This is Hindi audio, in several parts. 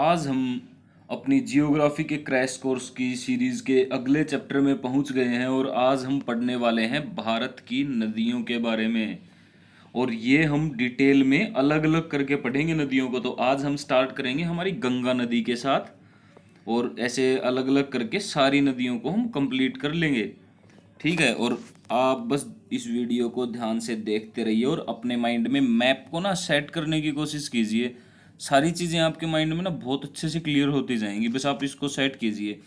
आज हम अपनी जियोग्राफी के क्रैश कोर्स की सीरीज़ के अगले चैप्टर में पहुंच गए हैं और आज हम पढ़ने वाले हैं भारत की नदियों के बारे में और ये हम डिटेल में अलग अलग करके पढ़ेंगे नदियों को तो आज हम स्टार्ट करेंगे हमारी गंगा नदी के साथ और ऐसे अलग अलग करके सारी नदियों को हम कंप्लीट कर लेंगे ठीक है और आप बस इस वीडियो को ध्यान से देखते रहिए और अपने माइंड में मैप को ना सेट करने की कोशिश कीजिए सारी चीज़ें आपके माइंड में ना बहुत अच्छे से क्लियर होती जाएंगी बस आप इसको सेट कीजिए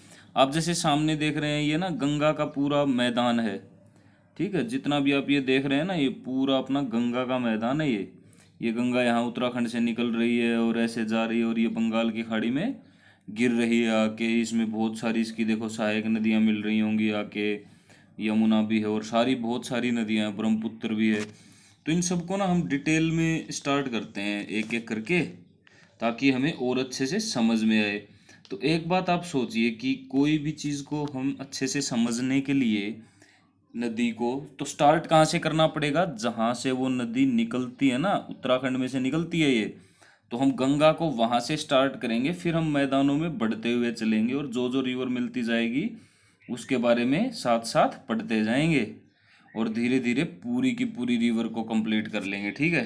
आप जैसे सामने देख रहे हैं ये ना गंगा का पूरा मैदान है ठीक है जितना भी आप ये देख रहे हैं ना ये पूरा अपना गंगा का मैदान है ये ये गंगा यहाँ उत्तराखंड से निकल रही है और ऐसे जा रही है और ये बंगाल की खाड़ी में गिर रही है आके इसमें बहुत सारी इसकी देखो सहायक नदियाँ मिल रही होंगी आके यमुना भी है और सारी बहुत सारी नदियाँ हैं ब्रह्मपुत्र भी है तो इन सबको ना हम डिटेल में स्टार्ट करते हैं एक एक करके ताकि हमें और अच्छे से समझ में आए तो एक बात आप सोचिए कि कोई भी चीज़ को हम अच्छे से समझने के लिए नदी को तो स्टार्ट कहाँ से करना पड़ेगा जहाँ से वो नदी निकलती है ना उत्तराखंड में से निकलती है ये तो हम गंगा को वहाँ से स्टार्ट करेंगे फिर हम मैदानों में बढ़ते हुए चलेंगे और जो जो रिवर मिलती जाएगी उसके बारे में साथ साथ पढ़ते जाएंगे और धीरे धीरे पूरी की पूरी रिवर को कंप्लीट कर लेंगे ठीक है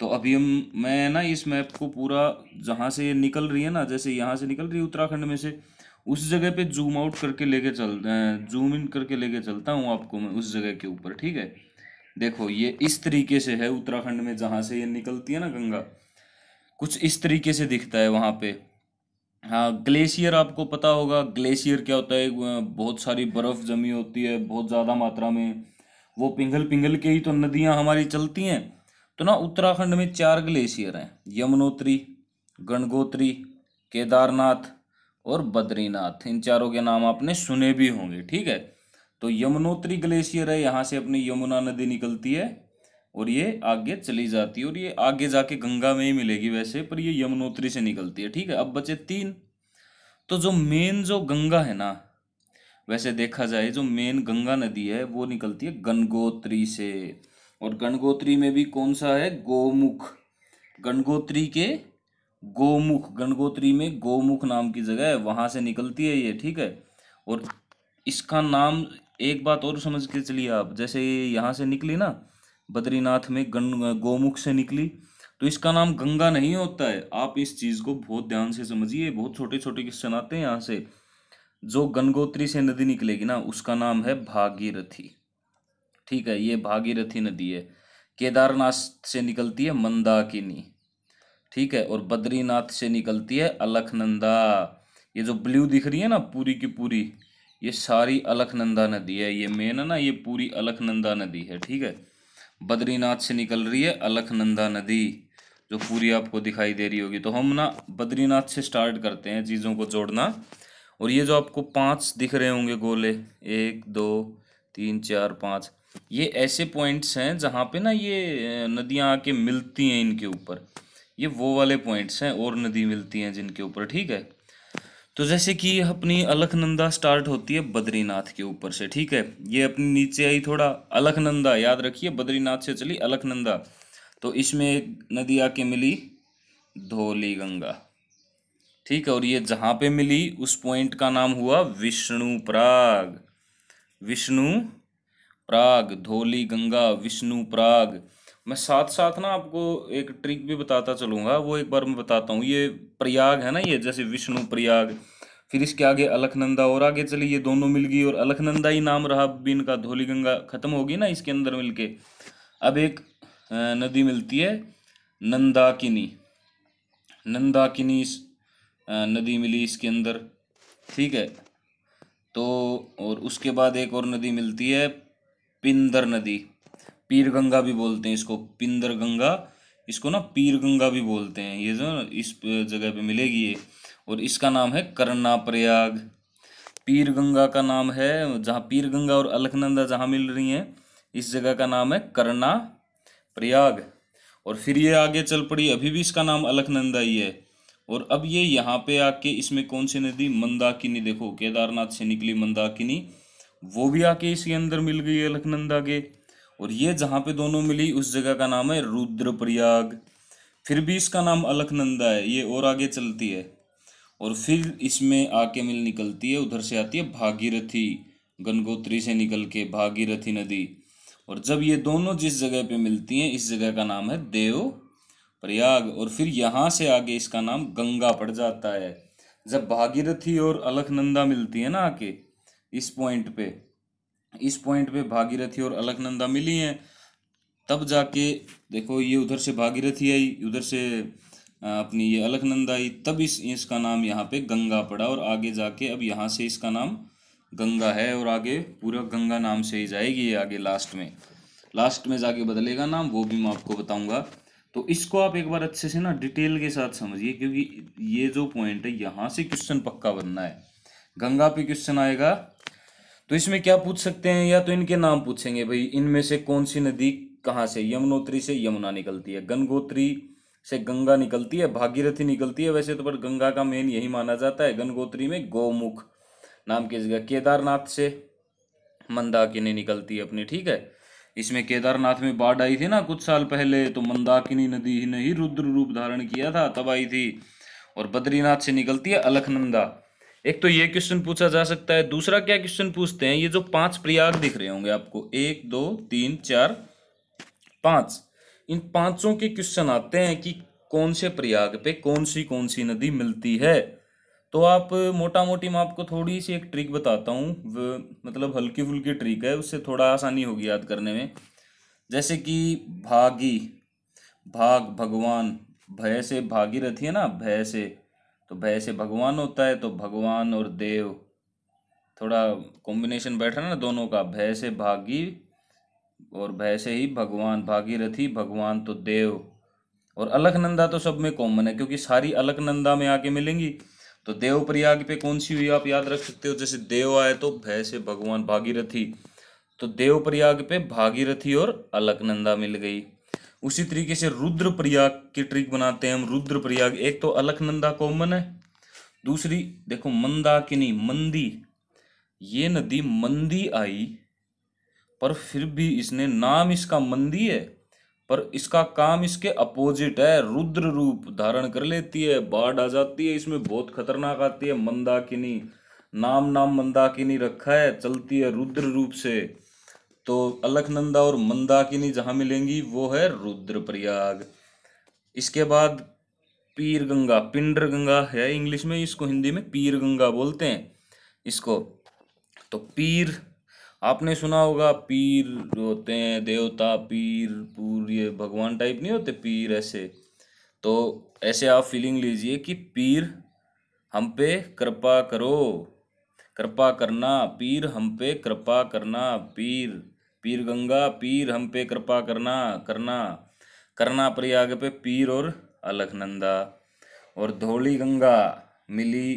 तो अभी हम मैं ना इस मैप को पूरा जहाँ से ये निकल रही है ना जैसे यहाँ से निकल रही है उत्तराखंड में से उस जगह पे जूम आउट करके लेके चल जूम इन करके लेके चलता हूँ आपको मैं उस जगह के ऊपर ठीक है देखो ये इस तरीके से है उत्तराखंड में जहाँ से ये निकलती है ना गंगा कुछ इस तरीके से दिखता है वहाँ पे हाँ ग्लेशियर आपको पता होगा ग्लेशियर क्या होता है बहुत सारी बर्फ़ जमी होती है बहुत ज़्यादा मात्रा में वो पिंगल पिंगल के ही तो नदियाँ हमारी चलती हैं तो ना उत्तराखंड में चार ग्लेशियर हैं यमुनोत्री गणगोत्री केदारनाथ और बद्रीनाथ इन चारों के नाम आपने सुने भी होंगे ठीक है तो यमुनोत्री ग्लेशियर है यहाँ से अपनी यमुना नदी निकलती है और ये आगे चली जाती है और ये आगे जाके गंगा में ही मिलेगी वैसे पर ये यमुनोत्री से निकलती है ठीक है अब बचे तीन तो जो मेन जो गंगा है ना वैसे देखा जाए जो मेन गंगा नदी है वो निकलती है गंगोत्री से और गणगोत्री में भी कौन सा है गोमुख गणगोत्री के गोमुख गणगोत्री में गोमुख नाम की जगह है वहाँ से निकलती है ये ठीक है और इसका नाम एक बात और समझ के चलिए आप जैसे ये यहाँ से निकली ना बद्रीनाथ में गण गोमुख से निकली तो इसका नाम गंगा नहीं होता है आप इस चीज़ को बहुत ध्यान से समझिए बहुत छोटे छोटे क्वेश्चन आते हैं यहाँ से जो गंगोत्री से नदी निकलेगी ना उसका नाम है भागीरथी ठीक है ये भागीरथी नदी है केदारनाथ से निकलती है मंदाकिनी ठीक है और बद्रीनाथ से निकलती है अलखनंदा ये जो ब्लू दिख रही है ना पूरी की पूरी ये सारी अलखनंदा नदी है ये मेन है ना ये पूरी अलखनंदा नदी है ठीक है बद्रीनाथ से निकल रही है अलखनंदा नदी जो पूरी आपको दिखाई दे रही होगी तो हम ना बद्रीनाथ से स्टार्ट करते हैं चीज़ों को जोड़ना और ये जो आपको पांच दिख रहे होंगे गोले एक दो तीन चार पाँच ये ऐसे पॉइंट्स हैं जहाँ पे ना ये नदियाँ आके मिलती हैं इनके ऊपर ये वो वाले पॉइंट्स हैं और नदी मिलती हैं जिनके ऊपर ठीक है तो जैसे कि अपनी अलखनंदा स्टार्ट होती है बद्रीनाथ के ऊपर से ठीक है ये अपनी नीचे आई थोड़ा अलखनंदा याद रखिए बद्रीनाथ से चली अलखनंदा तो इसमें एक नदी आके मिली धोली गंगा ठीक है और ये जहाँ पे मिली उस पॉइंट का नाम हुआ विष्णु प्राग विष्णु प्राग धोली गंगा विष्णु प्राग मैं साथ साथ ना आपको एक ट्रिक भी बताता चलूँगा वो एक बार मैं बताता हूँ ये प्रयाग है ना ये जैसे विष्णु प्रयाग फिर इसके आगे अलखनंदा और आगे चली ये दोनों मिल गई और अलखनंदा ही नाम रहा बीन का धोली गंगा खत्म होगी ना इसके अंदर मिलके अब एक नदी मिलती है नंदाकिनी नंदाकिनी नदी मिली इसके अंदर ठीक है तो और उसके बाद एक और नदी मिलती है पिंदर नदी पीर गंगा भी बोलते हैं इसको पिंदर गंगा इसको ना पीर गंगा भी बोलते हैं ये जो इस जगह पे मिलेगी ये और इसका नाम है करना प्रयाग पीर गंगा का नाम है जहाँ पीर गंगा और अलखनंदा जहाँ मिल रही हैं इस जगह का नाम है करना प्रयाग और फिर ये आगे चल पड़ी अभी भी इसका नाम अलखनंदा ही है और अब ये यहाँ पे आके इसमें कौन सी नदी मंदाकिनी देखो केदारनाथ से निकली मंदाकिनी वो भी आके इसी अंदर मिल गई है के और ये जहाँ पे दोनों मिली उस जगह का नाम है रुद्रप्रयाग फिर भी इसका नाम अलकनंदा है ये और आगे चलती है और फिर इसमें आके मिल निकलती है उधर से आती है भागीरथी गंगोत्री से निकल के भागीरथी नदी और जब ये दोनों जिस जगह पे मिलती हैं इस जगह का नाम है देव प्रयाग और फिर यहाँ से आगे इसका नाम गंगा पड़ जाता है जब भागीरथी और अलकनंदा मिलती है ना आके इस पॉइंट पे इस पॉइंट पे भागीरथी और अलकनंदा मिली हैं तब जाके देखो ये उधर से भागीरथी आई उधर से अपनी ये अलकनंदा आई तब इस इसका नाम यहाँ पे गंगा पड़ा और आगे जाके अब यहाँ से इसका नाम गंगा है और आगे पूरा गंगा नाम से ही जाएगी ये आगे लास्ट में लास्ट में जाके बदलेगा नाम वो भी मैं आपको बताऊंगा तो इसको आप एक बार अच्छे से ना डिटेल के साथ समझिए क्योंकि ये जो पॉइंट है यहाँ से क्वेश्चन पक्का बनना है गंगा पे क्वेश्चन आएगा तो इसमें क्या पूछ सकते हैं या तो इनके नाम पूछेंगे भाई इनमें से कौन सी नदी कहाँ से यमुनोत्री से यमुना निकलती है गंगोत्री से गंगा निकलती है भागीरथी निकलती है वैसे तो पर गंगा का मेन यही माना जाता है गंगोत्री में गौमुख नाम की जगह केदारनाथ से मंदाकिनी निकलती है अपनी ठीक है इसमें केदारनाथ में बाढ़ आई थी ना कुछ साल पहले तो मंदाकिनी नदी ने ही रुद्र रूप धारण किया था तब आई थी और बद्रीनाथ से निकलती है अलखनंदा एक तो ये क्वेश्चन पूछा जा सकता है दूसरा क्या क्वेश्चन पूछते हैं ये जो पांच प्रयाग दिख रहे होंगे आपको एक दो तीन चार पांच इन पांचों के क्वेश्चन आते हैं कि कौन से प्रयाग पे कौन सी कौन सी नदी मिलती है तो आप मोटा मोटी मैं आपको थोड़ी सी एक ट्रिक बताता हूँ मतलब हल्की फुल्की ट्रिक है उससे थोड़ा आसानी होगी याद करने में जैसे कि भागी भाग भगवान भय से भागीरथी है ना भय से तो भय से भगवान होता है तो भगवान और देव थोड़ा कॉम्बिनेशन बैठा ना दोनों का भय से भागी और भय से ही भगवान भागीरथी भगवान तो देव और अलकनंदा तो सब में कॉमन है क्योंकि सारी अलकनंदा में आके मिलेंगी तो देव प्रयाग पे कौन सी हुई आप याद रख सकते हो जैसे देव आए तो भय से भगवान भागीरथी तो देव प्रयाग पे भागीरथी और अलकनंदा मिल गई उसी तरीके से रुद्रप्रयाग की ट्रिक बनाते हैं हम रुद्रप्रयाग एक तो अलखनंदा कॉमन है दूसरी देखो मंदाकिनी मंदी ये नदी मंदी आई पर फिर भी इसने नाम इसका मंदी है पर इसका काम इसके अपोजिट है रुद्र रूप धारण कर लेती है बाढ़ आ जाती है इसमें बहुत खतरनाक आती है मंदाकिनी नाम नाम मंदाकिनी रखा है चलती है रुद्र रूप से तो अलकनंदा और मंदाकिनी जहाँ मिलेंगी वो है रुद्रप्रयाग इसके बाद पीर गंगा पिंडर गंगा है इंग्लिश में इसको हिंदी में पीर गंगा बोलते हैं इसको तो पीर आपने सुना होगा पीर होते हैं देवता पीर पूर्य भगवान टाइप नहीं होते पीर ऐसे तो ऐसे आप फीलिंग लीजिए कि पीर हम पे कृपा करो कृपा करना पीर हम पे कृपा करना पीर पीर गंगा पीर हम पे कृपा करना करना करना प्रयाग पे पीर और अलखनंदा और धोली गंगा मिली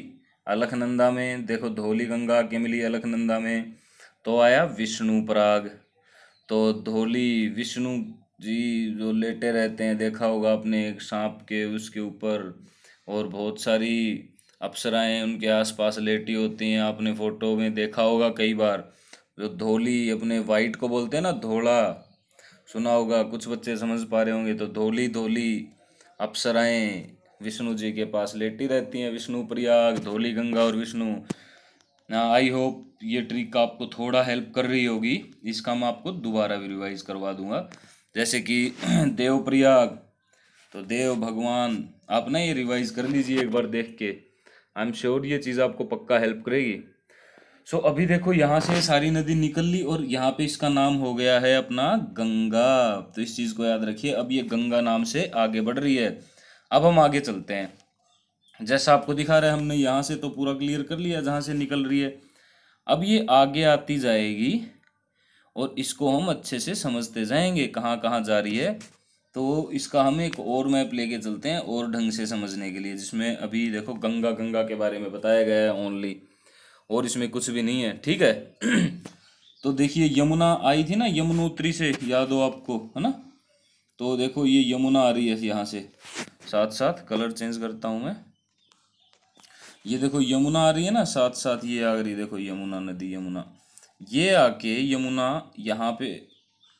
अलखनंदा में देखो धोली गंगा के मिली अलखनंदा में तो आया विष्णु प्राग तो धोली विष्णु जी जो लेटे रहते हैं देखा होगा आपने एक सांप के उसके ऊपर और बहुत सारी अप्सराएं उनके आसपास लेटी होती हैं आपने फ़ोटो में देखा होगा कई बार जो धोली अपने वाइट को बोलते हैं ना धोला सुना होगा कुछ बच्चे समझ पा रहे होंगे तो धोली धोली अप्सराएं विष्णु जी के पास लेटी रहती हैं विष्णु प्रयाग धोली गंगा और विष्णु आई होप ये ट्रिक आपको थोड़ा हेल्प कर रही होगी इसका मैं आपको दोबारा भी रिवाइज करवा दूंगा जैसे कि देव प्रयाग तो देव भगवान आप ना ये रिवाइज कर लीजिए एक बार देख के आई एम श्योर ये चीज़ आपको पक्का हेल्प करेगी सो अभी देखो यहाँ से सारी नदी निकल ली और यहाँ पे इसका नाम हो गया है अपना गंगा तो इस चीज़ को याद रखिए अब ये गंगा नाम से आगे बढ़ रही है अब हम आगे चलते हैं जैसा आपको दिखा रहा है हमने यहाँ से तो पूरा क्लियर कर लिया जहाँ से निकल रही है अब ये आगे आती जाएगी और इसको हम अच्छे से समझते जाएंगे कहाँ कहाँ जा रही है तो इसका हम एक और मैप लेके चलते हैं और ढंग से समझने के लिए जिसमें अभी देखो गंगा गंगा के बारे में बताया गया है ओनली और इसमें कुछ भी नहीं है ठीक है तो देखिए यमुना आई थी ना यमुनोत्री से याद हो आपको है ना तो देखो ये यमुना आ रही है यहाँ से साथ साथ कलर चेंज करता हूँ मैं ये देखो यमुना आ रही है ना साथ साथ ये आ रही है देखो यमुना नदी यमुना ये आके यमुना यहाँ पे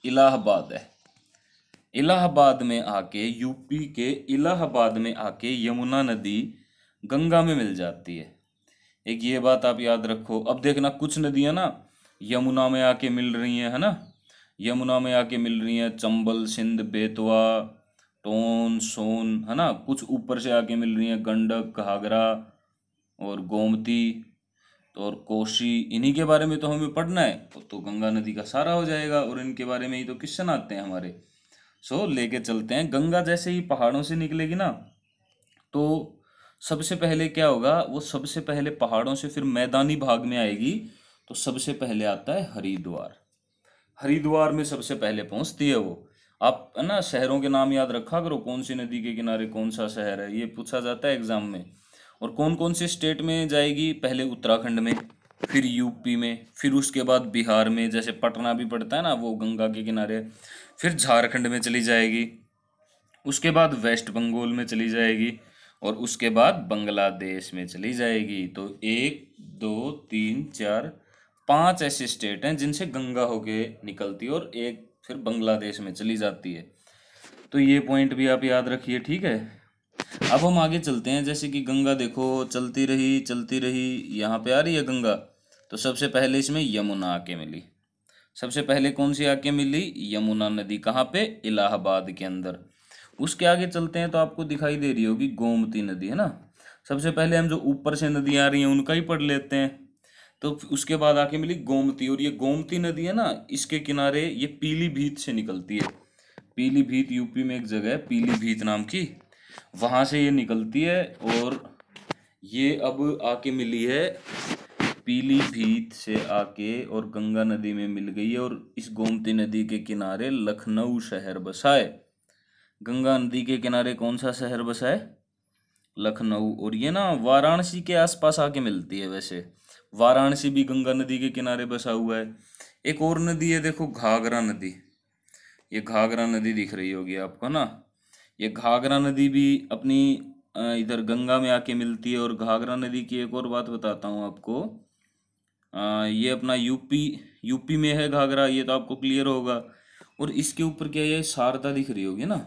इलाहाबाद है इलाहाबाद में आके यूपी के इलाहाबाद में आके यमुना नदी गंगा में मिल जाती है एक ये बात आप याद रखो अब देखना कुछ नदियाँ ना यमुना में आके मिल रही हैं है ना यमुना में आके मिल रही हैं चंबल सिंध बेतवा टोन सोन है ना कुछ ऊपर से आके मिल रही हैं गंडक घाघरा और गोमती तो और कोशी इन्हीं के बारे में तो हमें पढ़ना है तो गंगा नदी का सारा हो जाएगा और इनके बारे में ही तो क्वेश्चन आते हैं हमारे सो लेके चलते हैं गंगा जैसे ही पहाड़ों से निकलेगी ना तो सबसे पहले क्या होगा वो सबसे पहले पहाड़ों से फिर मैदानी भाग में आएगी तो सबसे पहले आता है हरिद्वार हरिद्वार में सबसे पहले पहुंचती है वो आप है ना शहरों के नाम याद रखा करो कौन सी नदी के किनारे कौन सा शहर है ये पूछा जाता है एग्जाम में और कौन कौन से स्टेट में जाएगी पहले उत्तराखंड में फिर यूपी में फिर उसके बाद बिहार में जैसे पटना भी पड़ता है ना वो गंगा के किनारे फिर झारखंड में चली जाएगी उसके बाद वेस्ट बंगाल में चली जाएगी और उसके बाद बांग्लादेश में चली जाएगी तो एक दो तीन चार पांच ऐसे स्टेट हैं जिनसे गंगा होके निकलती है और एक फिर बांग्लादेश में चली जाती है तो ये पॉइंट भी आप याद रखिए ठीक है अब हम आगे चलते हैं जैसे कि गंगा देखो चलती रही चलती रही यहाँ पे आ रही है गंगा तो सबसे पहले इसमें यमुना आके मिली सबसे पहले कौन सी आके मिली यमुना नदी कहाँ पे इलाहाबाद के अंदर उसके आगे चलते हैं तो आपको दिखाई दे रही होगी गोमती नदी है ना सबसे पहले हम जो ऊपर से नदी आ रही हैं उनका ही पढ़ लेते हैं तो उसके बाद आके मिली गोमती और ये गोमती नदी है ना इसके किनारे ये पीलीभीत से निकलती है पीलीभीत यूपी में एक जगह है पीलीभीत नाम की वहाँ से ये निकलती है और ये अब आके मिली है पीलीभीत से आके और गंगा नदी में मिल गई है और इस गोमती नदी के किनारे लखनऊ शहर बसाए गंगा नदी के किनारे कौन सा शहर बसा है लखनऊ और ये ना वाराणसी के आसपास आके मिलती है वैसे वाराणसी भी गंगा नदी के किनारे बसा हुआ है एक और नदी है देखो घाघरा नदी ये घाघरा नदी दिख रही होगी आपको ना ये घाघरा नदी भी अपनी इधर गंगा में आके मिलती है और घाघरा नदी की एक और बात बताता हूँ आपको ये अपना यूपी यूपी में है घाघरा ये तो आपको क्लियर होगा और इसके ऊपर क्या ये शारदा दिख रही होगी ना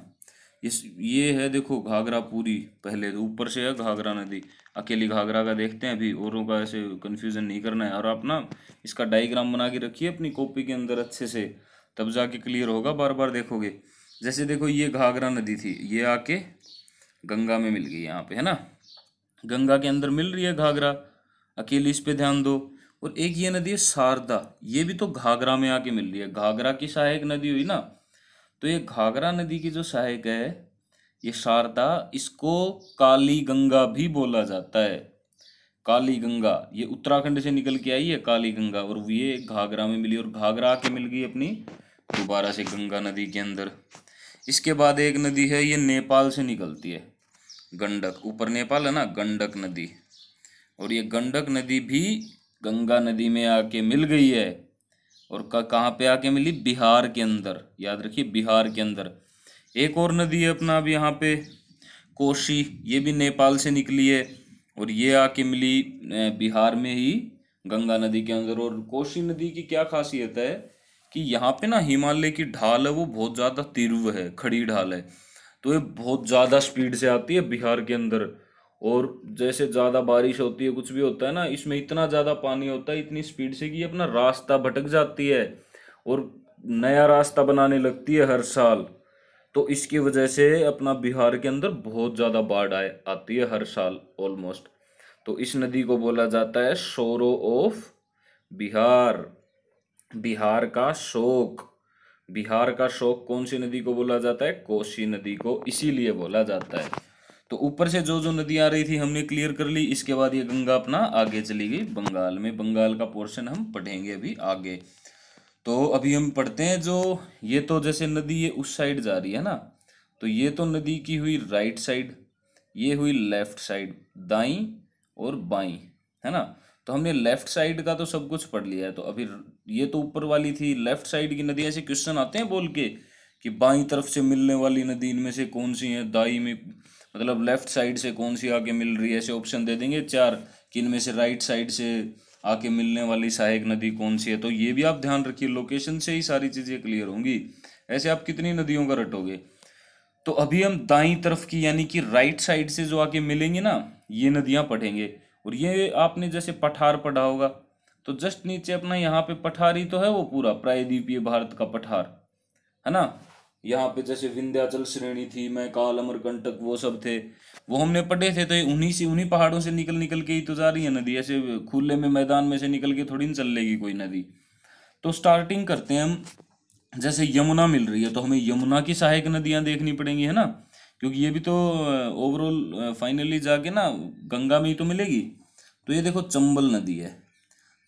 इस ये है देखो घाघरा पूरी पहले तो ऊपर से है घाघरा नदी अकेली घाघरा का देखते हैं अभी औरों का ऐसे कन्फ्यूज़न नहीं करना है और आप ना इसका डाइग्राम बना के रखिए अपनी कॉपी के अंदर अच्छे से तब जाके क्लियर होगा बार बार देखोगे जैसे देखो ये घाघरा नदी थी ये आके गंगा में मिल गई यहाँ पे है ना गंगा के अंदर मिल रही है घाघरा अकेली इस पे ध्यान दो और एक ये नदी है शारदा ये भी तो घाघरा में आके मिल रही है घाघरा की सहायक नदी हुई ना तो ये घाघरा नदी की जो सहायक है ये शारदा इसको काली गंगा भी बोला जाता है काली गंगा ये उत्तराखंड से निकल के आई है काली गंगा और ये घाघरा में मिली और घाघरा के मिल गई अपनी दोबारा से गंगा नदी के अंदर इसके बाद एक नदी है ये नेपाल से निकलती है गंडक ऊपर नेपाल है ना गंडक नदी और ये गंडक नदी भी गंगा नदी में आके मिल गई है और कहाँ पे आके मिली बिहार के अंदर याद रखिए बिहार के अंदर एक और नदी है अपना अब यहाँ पे कोशी ये भी नेपाल से निकली है और ये आके मिली बिहार में ही गंगा नदी के अंदर और कोशी नदी की क्या खासियत है कि यहाँ पे ना हिमालय की ढाल है वो बहुत ज़्यादा तीव्र है खड़ी ढाल है तो ये बहुत ज़्यादा स्पीड से आती है बिहार के अंदर और जैसे ज़्यादा बारिश होती है कुछ भी होता है ना इसमें इतना ज़्यादा पानी होता है इतनी स्पीड से कि अपना रास्ता भटक जाती है और नया रास्ता बनाने लगती है हर साल तो इसकी वजह से अपना बिहार के अंदर बहुत ज़्यादा बाढ़ आए आती है हर साल ऑलमोस्ट तो इस नदी को बोला जाता है शोरो ऑफ बिहार बिहार का शोक बिहार का शोक कौन सी नदी को बोला जाता है कोसी नदी को इसीलिए बोला जाता है तो ऊपर से जो जो नदी आ रही थी हमने क्लियर कर ली इसके बाद ये गंगा अपना आगे चली गई बंगाल में बंगाल का पोर्शन हम पढ़ेंगे अभी आगे तो अभी हम पढ़ते हैं जो ये तो जैसे नदी ये उस साइड जा रही है ना तो ये तो नदी की हुई राइट साइड ये हुई लेफ्ट साइड दाई और बाई है ना तो हमने लेफ्ट साइड का तो सब कुछ पढ़ लिया है तो अभी ये तो ऊपर वाली थी लेफ्ट साइड की नदी ऐसे क्वेश्चन आते हैं बोल के कि बाई तरफ से मिलने वाली नदी इनमें से कौन सी है दाई में मतलब लेफ्ट साइड से कौन सी आके मिल रही है ऐसे ऑप्शन दे देंगे चार कि इनमें से राइट साइड से आके मिलने वाली सहायक नदी कौन सी है तो ये भी आप ध्यान रखिए लोकेशन से ही सारी चीज़ें क्लियर होंगी ऐसे आप कितनी नदियों का रटोगे तो अभी हम दाई तरफ की यानी कि राइट साइड से जो आके मिलेंगे ना ये नदियाँ पढ़ेंगे और ये आपने जैसे पठार पढ़ा होगा तो जस्ट नीचे अपना यहाँ पे पठार ही तो है वो पूरा प्रायद्वीपीय भारत का पठार है ना यहाँ पे जैसे विंध्याचल श्रेणी थी मैकाल अमरकंटक वो सब थे वो हमने पढ़े थे तो उन्हीं से उन्हीं पहाड़ों से निकल निकल के ही तो जा रही है नदी ऐसे खुले में मैदान में से निकल के थोड़ी ना चल लेगी कोई नदी तो स्टार्टिंग करते हैं हम जैसे यमुना मिल रही है तो हमें यमुना की सहायक नदियाँ देखनी पड़ेंगी है ना क्योंकि ये भी तो ओवरऑल फाइनली जाके ना गंगा में ही तो मिलेगी तो ये देखो चंबल नदी है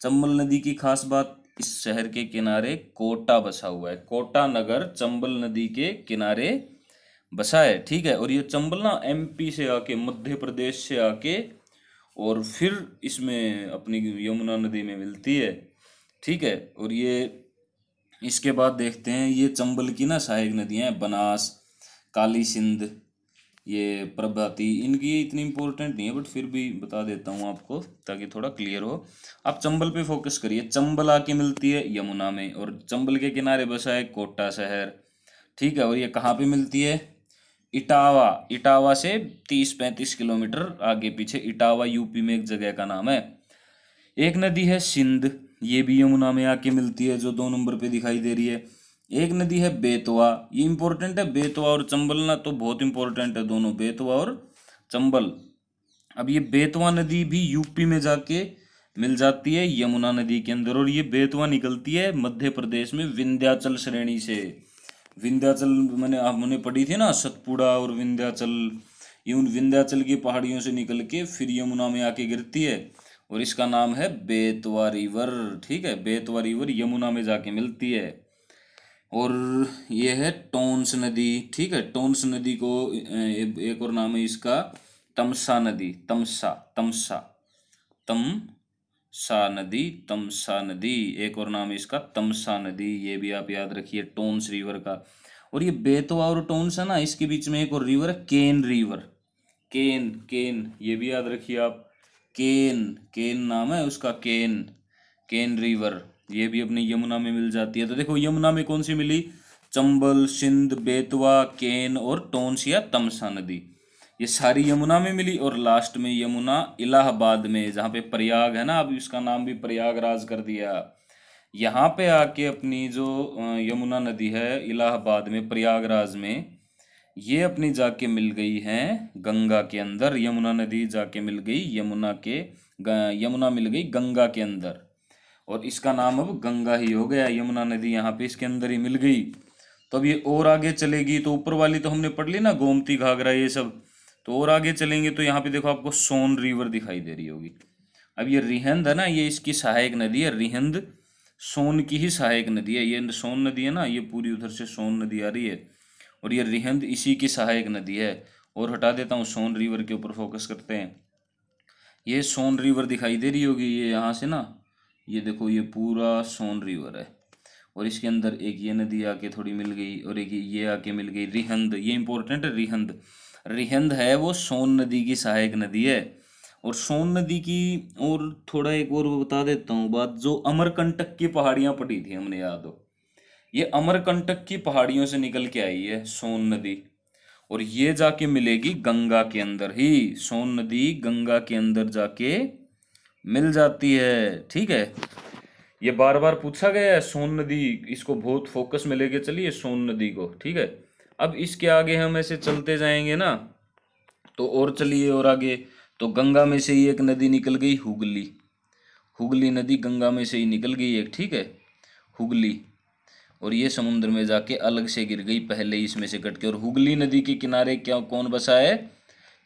चंबल नदी की खास बात इस शहर के किनारे कोटा बसा हुआ है कोटा नगर चंबल नदी के किनारे बसा है ठीक है और ये चंबल ना एमपी से आके मध्य प्रदेश से आके और फिर इसमें अपनी यमुना नदी में मिलती है ठीक है और ये इसके बाद देखते हैं ये चंबल की ना सहायक नदियाँ हैं बनास काली सिंध ये प्रभाती इनकी इतनी इंपॉर्टेंट नहीं है बट फिर भी बता देता हूँ आपको ताकि थोड़ा क्लियर हो आप चंबल पे फोकस करिए चंबल आके मिलती है यमुना में और चंबल के किनारे बसा है कोटा शहर ठीक है और ये कहाँ पे मिलती है इटावा इटावा से तीस पैंतीस किलोमीटर आगे पीछे इटावा यूपी में एक जगह का नाम है एक नदी है सिंध ये भी यमुना में आके मिलती है जो दो नंबर पे दिखाई दे रही है एक नदी है बेतवा ये इंपॉर्टेंट है बेतवा और चंबल ना तो बहुत इंपॉर्टेंट है दोनों बेतवा और चंबल अब ये बेतवा नदी भी यूपी में जाके मिल जाती है यमुना नदी के अंदर और ये बेतवा निकलती है मध्य प्रदेश में विंध्याचल श्रेणी से विंध्याचल मैंने हमने पढ़ी थी ना सतपुड़ा और विंध्याचल ये उन विंध्याचल की पहाड़ियों से निकल के फिर यमुना में आके गिरती है और इसका नाम है बेतवा रिवर ठीक है बेतवा रिवर यमुना में जाके मिलती है और ये है टोंस नदी ठीक है टोंस नदी को एक और नाम है इसका तमसा नदी तमसा तमसा तम सा नदी तमसा नदी एक और नाम है इसका तमसा नदी ये भी आप याद रखिए टोन्स रिवर का और ये बेतवा और टोन्स है ना इसके बीच में एक और रिवर है केन रिवर केन केन ये भी याद रखिए आप केन केन नाम है उसका केन केन रिवर ये भी अपने यमुना में मिल जाती है तो देखो यमुना में कौन सी मिली चंबल सिंध बेतवा केन और टोंस या तमसा नदी ये सारी यमुना में मिली और लास्ट में यमुना इलाहाबाद में जहाँ पे प्रयाग है ना अब इसका नाम भी प्रयागराज कर दिया यहाँ पे आके अपनी जो यमुना नदी है इलाहाबाद में प्रयागराज में ये अपनी जाके मिल गई है गंगा के अंदर यमुना नदी जाके मिल गई यमुना के यमुना मिल गई गंगा के अंदर और इसका नाम अब गंगा ही हो गया यमुना नदी यहाँ पे इसके अंदर ही मिल गई तो अब ये और आगे चलेगी तो ऊपर वाली तो हमने पढ़ ली ना गोमती घाघरा ये सब तो और आगे चलेंगे तो यहाँ पे देखो आपको सोन रिवर दिखाई दे रही होगी अब ये रिहंद है ना ये इसकी सहायक नदी है रिहंद सोन की ही सहायक नदी है ये सोन नदी है ना ये पूरी उधर से सोन नदी आ रही है और ये रिहंद इसी की सहायक नदी है और हटा देता हूँ सोन रिवर के ऊपर फोकस करते हैं ये सोन रिवर दिखाई दे रही होगी ये यहाँ से ना ये देखो ये पूरा सोन रिवर है और इसके अंदर एक ये नदी आके थोड़ी मिल गई और एक ये आके मिल गई रिहंद ये इंपॉर्टेंट है रिहंद रिहंद है वो सोन नदी की सहायक नदी है और सोन नदी की और थोड़ा एक और बता देता हूँ बात जो अमरकंटक की पहाड़ियाँ पड़ी थी हमने याद हो ये अमरकंटक की पहाड़ियों से निकल के आई है सोन नदी और ये जाके मिलेगी गंगा के अंदर ही सोन नदी गंगा के अंदर जाके मिल जाती है ठीक है ये बार बार पूछा गया है सोन नदी इसको बहुत फोकस में लेके चलिए सोन नदी को ठीक है अब इसके आगे हम ऐसे चलते जाएंगे ना तो और चलिए और आगे तो गंगा में से ही एक नदी निकल गई हुगली हुगली नदी गंगा में से ही निकल गई एक ठीक है हुगली और ये समुद्र में जाके अलग से गिर गई पहले ही इसमें से कट के और हुगली नदी के किनारे क्या कौन बसा है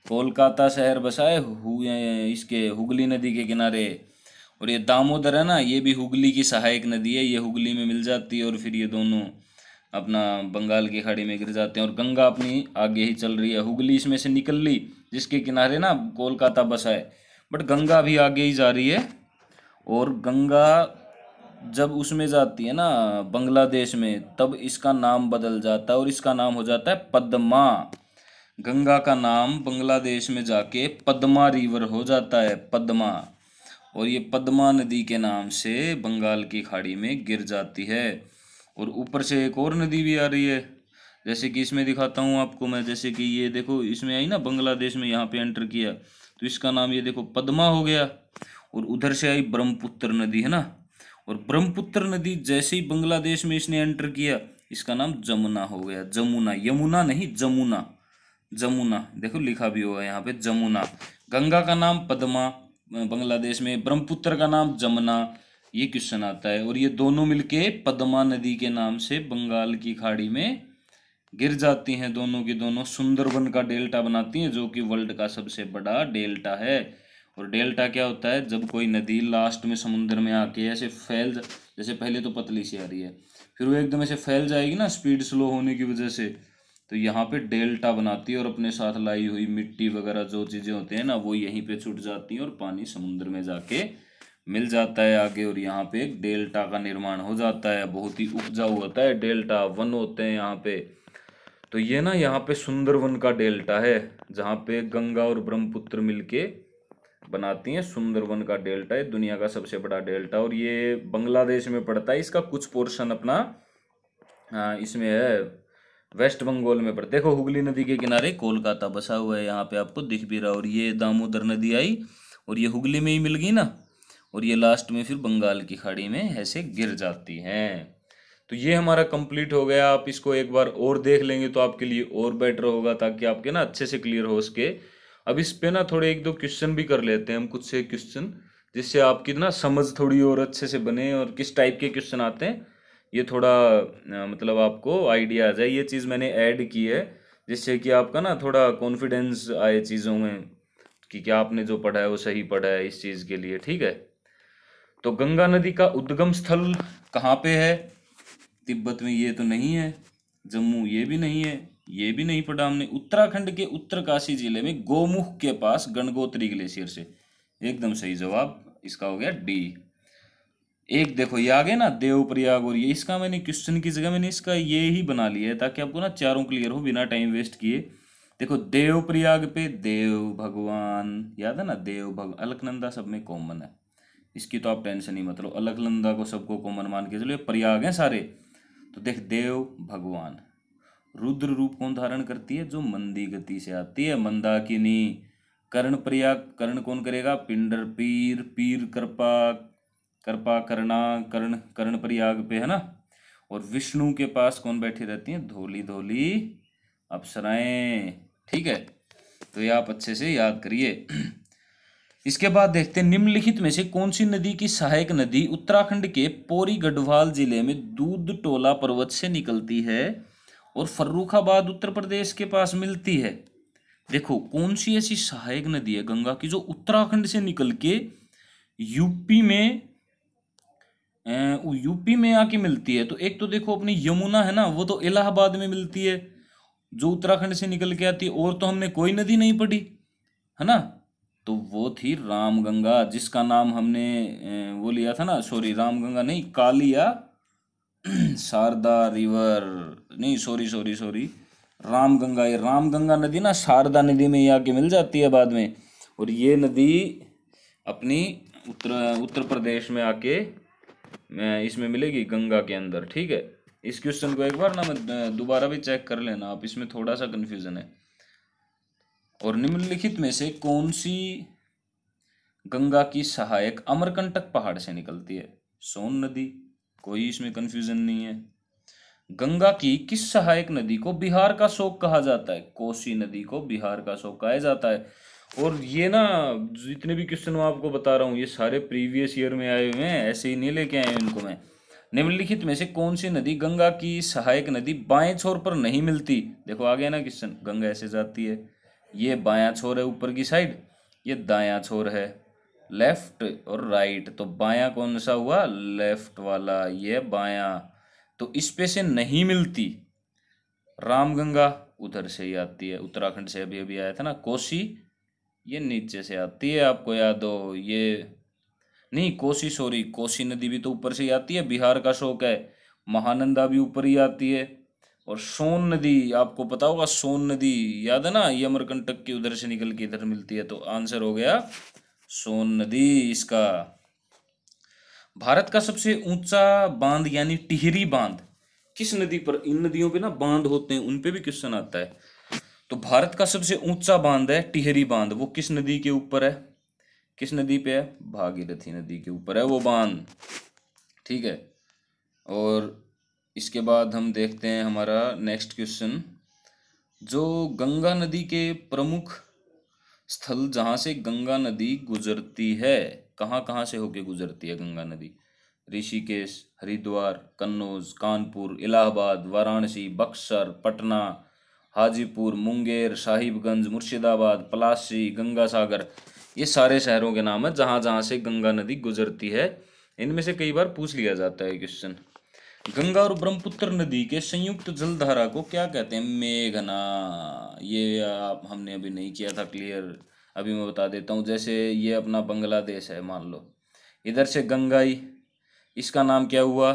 कोलकाता शहर बसा है हुए इसके हुगली नदी के किनारे और ये दामोदर है ना ये भी हुगली की सहायक नदी है ये हुगली में मिल जाती है और फिर ये दोनों अपना बंगाल की खाड़ी में गिर जाते हैं और गंगा अपनी आगे ही चल रही है हुगली इसमें से निकल ली जिसके किनारे ना कोलकाता बसा है बट गंगा भी आगे ही जा रही है और गंगा जब उसमें जाती है ना बांग्लादेश में तब इसका नाम बदल जाता है और इसका नाम हो जाता है पद्मा गंगा का नाम बांग्लादेश में जाके पद्मा रिवर हो जाता है पद्मा और ये पद्मा नदी के नाम से बंगाल की खाड़ी में गिर जाती है और ऊपर से एक और नदी भी आ रही है जैसे कि इसमें दिखाता हूँ आपको मैं जैसे कि ये देखो इसमें आई ना बांग्लादेश में यहाँ पे एंटर किया तो इसका नाम ये देखो पद्मा हो गया और उधर से आई ब्रह्मपुत्र नदी है ना और ब्रह्मपुत्र नदी जैसे ही बांग्लादेश में इसने एंटर किया इसका नाम जमुना हो गया जमुना यमुना नहीं जमुना जमुना देखो लिखा भी हुआ है यहाँ पे जमुना गंगा का नाम पद्मा बांग्लादेश में ब्रह्मपुत्र का नाम जमुना ये क्वेश्चन आता है और ये दोनों मिलके पद्मा नदी के नाम से बंगाल की खाड़ी में गिर जाती हैं दोनों की दोनों सुंदरबन का डेल्टा बनाती हैं जो कि वर्ल्ड का सबसे बड़ा डेल्टा है और डेल्टा क्या होता है जब कोई नदी लास्ट में समुद्र में आके ऐसे फैल जैसे पहले तो पतली सी आ रही है फिर वो एकदम ऐसे फैल जाएगी ना स्पीड स्लो होने की वजह से तो यहाँ पे डेल्टा बनाती है और अपने साथ लाई हुई मिट्टी वगैरह जो चीज़ें होती हैं ना वो यहीं पे छूट जाती हैं और पानी समुद्र में जाके मिल जाता है आगे और यहाँ पे एक डेल्टा का निर्माण हो जाता है बहुत ही उपजाऊ होता है डेल्टा वन होते हैं यहाँ पे तो ये ना यहाँ पे सुंदरवन का डेल्टा है जहाँ पे गंगा और ब्रह्मपुत्र मिल बनाती हैं सुंदरवन का डेल्टा है दुनिया का सबसे बड़ा डेल्टा और ये बांग्लादेश में पड़ता है इसका कुछ पोर्शन अपना इसमें है वेस्ट बंगाल में पर देखो हुगली नदी के किनारे कोलकाता बसा हुआ है यहाँ पे आपको दिख भी रहा और ये दामोदर नदी आई और ये हुगली में ही मिल गई ना और ये लास्ट में फिर बंगाल की खाड़ी में ऐसे गिर जाती हैं तो ये हमारा कंप्लीट हो गया आप इसको एक बार और देख लेंगे तो आपके लिए और बेटर होगा ताकि आपके ना अच्छे से क्लियर हो सके अब इस पर ना थोड़े एक दो क्वेश्चन भी कर लेते हैं हम कुछ से क्वेश्चन जिससे आपकी ना समझ थोड़ी और अच्छे से बने और किस टाइप के क्वेश्चन आते हैं ये थोड़ा मतलब आपको आइडिया आ जाए ये चीज़ मैंने ऐड की है जिससे कि आपका ना थोड़ा कॉन्फिडेंस आए चीज़ों में कि क्या आपने जो पढ़ा है वो सही पढ़ा है इस चीज़ के लिए ठीक है तो गंगा नदी का उद्गम स्थल कहाँ पे है तिब्बत में ये तो नहीं है जम्मू ये भी नहीं है ये भी नहीं पढ़ा हमने उत्तराखंड के उत्तरकाशी जिले में गोमुख के पास गणगोत्री ग्लेशियर से एकदम सही जवाब इसका हो गया डी एक देखो ये आगे ना देव प्रयाग और ये इसका मैंने क्वेश्चन की जगह मैंने इसका ये ही बना लिया है ताकि आपको ना चारों क्लियर हो बिना टाइम वेस्ट किए देखो देव प्रयाग पे देव भगवान याद है ना देव भगवान अलकनंदा सब में कॉमन है इसकी तो आप टेंशन ही मतलब अलकनंदा को सबको कॉमन मान के चलो प्रयाग हैं सारे तो देख देव भगवान रुद्र रूप कौन धारण करती है जो मंदी गति से आती है मंदाकिनी कर्ण प्रयाग कर्ण कौन करेगा पिंडर पीर पीर कृपा कृपा करना कर्ण कर्ण प्रयाग पे है ना और विष्णु के पास कौन बैठी रहती है धोली धोली अप्सराएं ठीक है तो ये आप अच्छे से याद करिए इसके बाद देखते हैं निम्नलिखित में से कौन सी नदी की सहायक नदी उत्तराखंड के पोरी गढ़वाल जिले में दूध टोला पर्वत से निकलती है और फर्रुखाबाद उत्तर प्रदेश के पास मिलती है देखो कौन सी ऐसी सहायक नदी है गंगा की जो उत्तराखंड से निकल के यूपी में यूपी में आके मिलती है तो एक तो देखो अपनी यमुना है ना वो तो इलाहाबाद में मिलती है जो उत्तराखंड से निकल के आती है और तो हमने कोई नदी नहीं पढ़ी है ना तो वो थी रामगंगा जिसका नाम हमने वो लिया था ना सॉरी रामगंगा नहीं कालिया शारदा रिवर नहीं सॉरी सॉरी सॉरी रामगंगा ये रामगंगा नदी ना शारदा नदी में ये आके मिल जाती है बाद में और ये नदी अपनी उत्तर उत्तर प्रदेश में आके इसमें मिलेगी गंगा के अंदर ठीक है इस क्वेश्चन को एक बार ना दोबारा भी चेक कर लेना आप इसमें थोड़ा सा कन्फ्यूज़न है और निम्नलिखित में से कौन सी गंगा की सहायक अमरकंटक पहाड़ से निकलती है सोन नदी कोई इसमें कन्फ्यूज़न नहीं है गंगा की किस सहायक नदी को बिहार का शोक कहा जाता है कोसी नदी को बिहार का शोक कहा जाता है और ये ना जितने भी क्वेश्चन मैं आपको बता रहा हूँ ये सारे प्रीवियस ईयर में आए हुए हैं ऐसे ही नहीं लेके आए इनको मैं निम्नलिखित में से कौन सी नदी गंगा की सहायक नदी बाएं छोर पर नहीं मिलती देखो आ गया ना क्वेश्चन गंगा ऐसे जाती है ये बायां छोर है ऊपर की साइड ये दायां छोर है लेफ्ट और राइट तो बायां कौन सा हुआ लेफ्ट वाला ये बायां तो इस पे से नहीं मिलती रामगंगा उधर से ही आती है उत्तराखंड से अभी अभी आया था ना कोसी ये नीचे से आती है आपको याद हो ये नहीं कोसी सॉरी कोसी नदी भी तो ऊपर से ही आती है बिहार का शोक है महानंदा भी ऊपर ही आती है और सोन नदी आपको पता होगा सोन नदी याद है ना ये अमरकंटक की उधर से निकल के इधर मिलती है तो आंसर हो गया सोन नदी इसका भारत का सबसे ऊंचा बांध यानी टिहरी बांध किस नदी पर इन नदियों पे ना बांध होते हैं उन पे भी क्वेश्चन आता है तो भारत का सबसे ऊंचा बांध है टिहरी बांध वो किस नदी के ऊपर है किस नदी पे है भागीरथी नदी के ऊपर है वो बांध ठीक है और इसके बाद हम देखते हैं हमारा नेक्स्ट क्वेश्चन जो गंगा नदी के प्रमुख स्थल जहाँ से गंगा नदी गुजरती है कहाँ कहाँ से होके गुजरती है गंगा नदी ऋषिकेश हरिद्वार कन्नौज कानपुर इलाहाबाद वाराणसी बक्सर पटना हाजीपुर मुंगेर साहिबगंज मुर्शिदाबाद पलासी गंगा सागर ये सारे शहरों के नाम हैं जहाँ जहाँ से गंगा नदी गुजरती है इनमें से कई बार पूछ लिया जाता है क्वेश्चन गंगा और ब्रह्मपुत्र नदी के संयुक्त जलधारा को क्या कहते हैं मेघना ये आप हमने अभी नहीं किया था क्लियर अभी मैं बता देता हूँ जैसे ये अपना बांग्लादेश है मान लो इधर से गंगाई इसका नाम क्या हुआ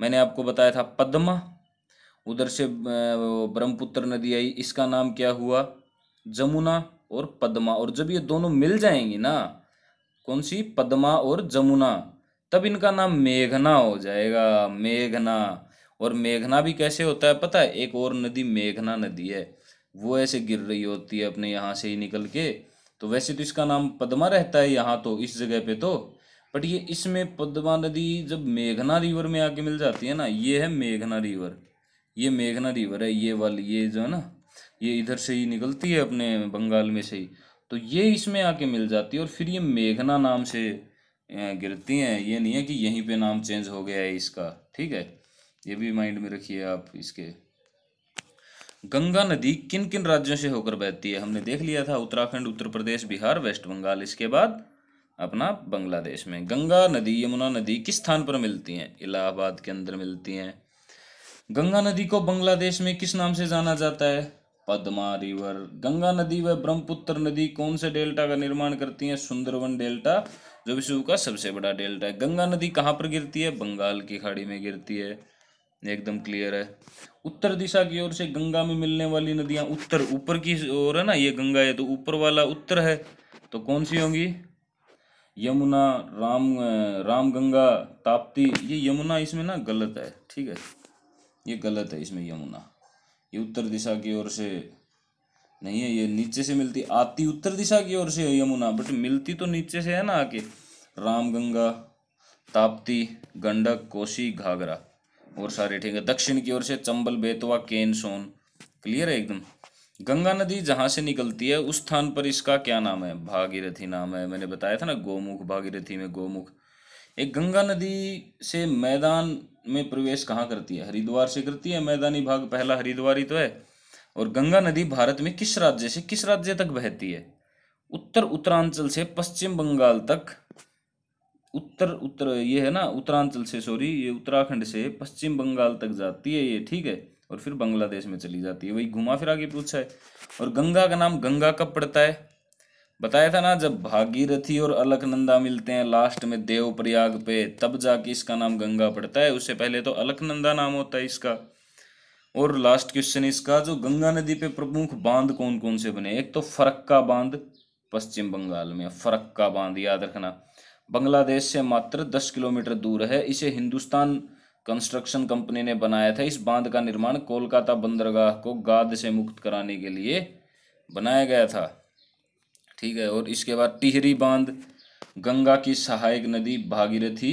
मैंने आपको बताया था पद्मा उधर से ब्रह्मपुत्र नदी आई इसका नाम क्या हुआ जमुना और पद्मा और जब ये दोनों मिल जाएंगी ना कौन सी पद्मा और जमुना तब इनका नाम मेघना हो जाएगा मेघना और मेघना भी कैसे होता है पता है एक और नदी मेघना नदी है वो ऐसे गिर रही होती है अपने यहाँ से ही निकल के तो वैसे तो इसका नाम पद्मा रहता है यहाँ तो इस जगह पे तो बट ये इसमें पद्मा नदी जब मेघना रिवर में आके मिल जाती है ना ये है मेघना रिवर ये मेघना रिवर है ये वाली ये जो है ना ये इधर से ही निकलती है अपने बंगाल में से ही तो ये इसमें आके मिल जाती है और फिर ये मेघना नाम से गिरती हैं ये नहीं है कि यहीं पे नाम चेंज हो गया है इसका ठीक है ये भी माइंड में रखिए आप इसके गंगा नदी किन किन राज्यों से होकर बहती है हमने देख लिया था उत्तराखंड उत्तर प्रदेश बिहार वेस्ट बंगाल इसके बाद अपना बांग्लादेश में गंगा नदी यमुना नदी किस स्थान पर मिलती हैं इलाहाबाद के अंदर मिलती हैं गंगा नदी को बांग्लादेश में किस नाम से जाना जाता है पद्मा रिवर गंगा नदी व ब्रह्मपुत्र नदी कौन से डेल्टा का निर्माण करती है सुंदरवन डेल्टा जो विश्व का सबसे बड़ा डेल्टा है गंगा नदी कहाँ पर गिरती है बंगाल की खाड़ी में गिरती है एकदम क्लियर है उत्तर दिशा की ओर से गंगा में मिलने वाली नदियां उत्तर ऊपर की ओर है ना ये गंगा है तो ऊपर वाला उत्तर है तो कौन सी होंगी यमुना राम राम गंगा ताप्ती ये यमुना इसमें ना गलत है ठीक है ये गलत है इसमें यमुना ये उत्तर दिशा की ओर से नहीं है ये नीचे से मिलती आती उत्तर दिशा की ओर से है यमुना बट मिलती तो नीचे से है ना आके रामगंगा ताप्ती गंडक कोसी घाघरा और सारे ठीक है दक्षिण की ओर से चंबल बेतवा केन सोन क्लियर है एकदम गंगा नदी जहाँ से निकलती है उस स्थान पर इसका क्या नाम है भागीरथी नाम है मैंने बताया था ना गोमुख भागीरथी में गोमुख एक गंगा नदी से मैदान में प्रवेश कहाँ करती है हरिद्वार से करती है मैदानी भाग पहला हरिद्वार ही तो है और गंगा नदी भारत में किस राज्य से किस राज्य तक बहती है उत्तर उत्तरांचल से पश्चिम बंगाल तक उत्तर उत्तर ये है ना उत्तरांचल से सॉरी ये उत्तराखंड से पश्चिम बंगाल तक जाती है ये ठीक है और फिर बांग्लादेश में चली जाती है वही घुमा फिरा के पूछा है और गंगा का नाम गंगा कब पड़ता है बताया था ना जब भागीरथी और अलकनंदा मिलते हैं लास्ट में देव प्रयाग पे तब जाके इसका नाम गंगा पड़ता है उससे पहले तो अलकनंदा नाम होता है इसका और लास्ट क्वेश्चन इसका जो गंगा नदी पे प्रमुख बांध कौन कौन से बने एक तो फरक्का बांध पश्चिम बंगाल में फरक्का बांध याद रखना बांग्लादेश से मात्र दस किलोमीटर दूर है इसे हिंदुस्तान कंस्ट्रक्शन कंपनी ने बनाया था इस बांध का निर्माण कोलकाता बंदरगाह को गाद से मुक्त कराने के लिए बनाया गया था ठीक है और इसके बाद टिहरी बांध गंगा की सहायक नदी भागीरथी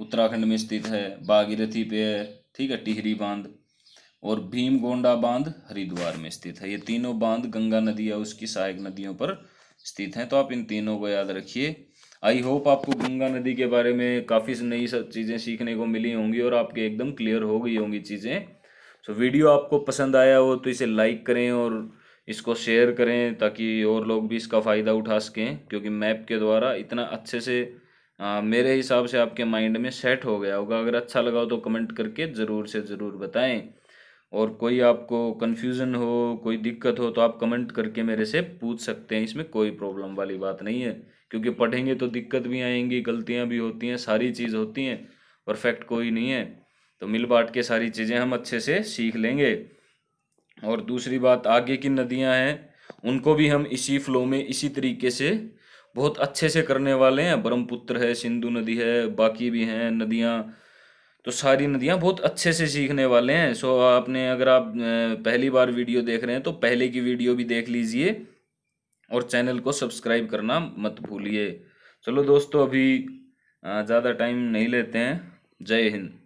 उत्तराखंड में स्थित है भागीरथी पे है ठीक है टिहरी बांध और भीमगोंडा बांध हरिद्वार में स्थित है ये तीनों बांध गंगा नदी या उसकी सहायक नदियों पर स्थित हैं तो आप इन तीनों को याद रखिए आई होप आपको गंगा नदी के बारे में काफ़ी नई सब चीज़ें सीखने को मिली होंगी और आपके एकदम क्लियर हो गई होंगी चीज़ें सो वीडियो आपको पसंद आया हो तो इसे लाइक करें और इसको शेयर करें ताकि और लोग भी इसका फ़ायदा उठा सकें क्योंकि मैप के द्वारा इतना अच्छे से आ, मेरे हिसाब से आपके माइंड में सेट हो गया होगा अगर अच्छा लगा हो तो कमेंट करके ज़रूर से ज़रूर बताएं और कोई आपको कन्फ्यूज़न हो कोई दिक्कत हो तो आप कमेंट करके मेरे से पूछ सकते हैं इसमें कोई प्रॉब्लम वाली बात नहीं है क्योंकि पढ़ेंगे तो दिक्कत भी आएंगी गलतियाँ भी होती हैं सारी चीज़ होती हैं परफेक्ट कोई नहीं है तो मिल बाट के सारी चीज़ें हम अच्छे से सीख लेंगे और दूसरी बात आगे की नदियां हैं उनको भी हम इसी फ्लो में इसी तरीके से बहुत अच्छे से करने वाले हैं ब्रह्मपुत्र है सिंधु नदी है बाकी भी हैं नदियाँ तो सारी नदियाँ बहुत अच्छे से सीखने वाले हैं सो आपने अगर आप पहली बार वीडियो देख रहे हैं तो पहले की वीडियो भी देख लीजिए और चैनल को सब्सक्राइब करना मत भूलिए चलो दोस्तों अभी ज़्यादा टाइम नहीं लेते हैं जय हिंद